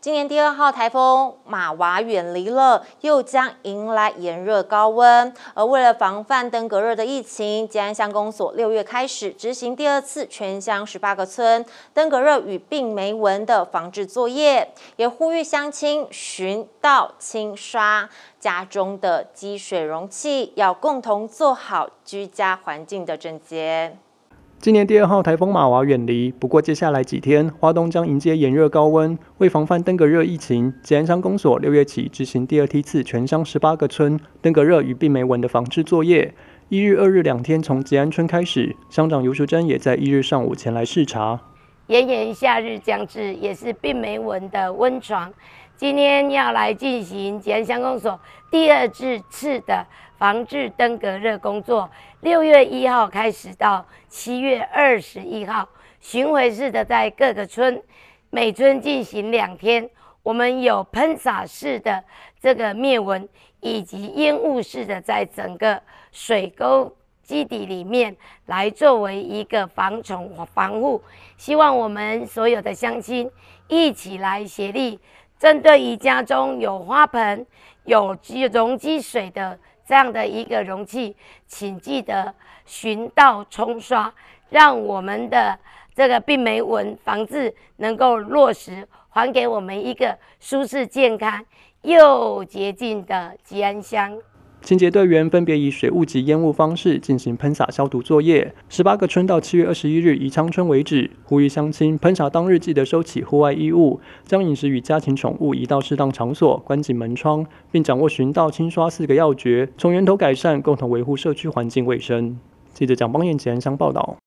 今年第二号台风马娃远离了，又将迎来炎热高温。而为了防范登革热的疫情，吉安乡公所六月开始执行第二次全乡十八个村登革热与病媒蚊的防治作业，也呼吁乡亲寻到清刷家中的积水容器，要共同做好居家环境的整洁。今年第二号台风马娃远离，不过接下来几天，花东将迎接炎热高温。为防范登革热疫情，吉安乡公所六月起执行第二批次全乡十八个村登革热与病媒蚊的防治作业。一日二日两天，从吉安村开始，乡长尤淑珍也在一日上午前来视察。炎炎夏日将至，也是病媒蚊的温床。今天要来进行吉安乡公所第二次的防治登革热工作，六月一号开始到七月二十一号，巡回式的在各个村，每村进行两天。我们有喷洒式的这个灭蚊，以及烟雾式的在整个水沟基底里面来作为一个防虫防护。希望我们所有的乡亲一起来协力。针对于家中有花盆、有积容积水的这样的一个容器，请记得循道冲刷，让我们的这个病媒蚊防治能够落实，还给我们一个舒适、健康又洁净的吉安乡。清洁队员分别以水雾及烟雾方式进行喷洒消毒作业。十八个村到七月二十一日以昌村为止，呼吁乡亲喷洒当日记得收起户外衣物，将饮食与家禽宠物移到适当场所，关紧门窗，并掌握巡道、清刷四个要诀，从源头改善，共同维护社区环境卫生。记者蒋邦彦、钱安香报道。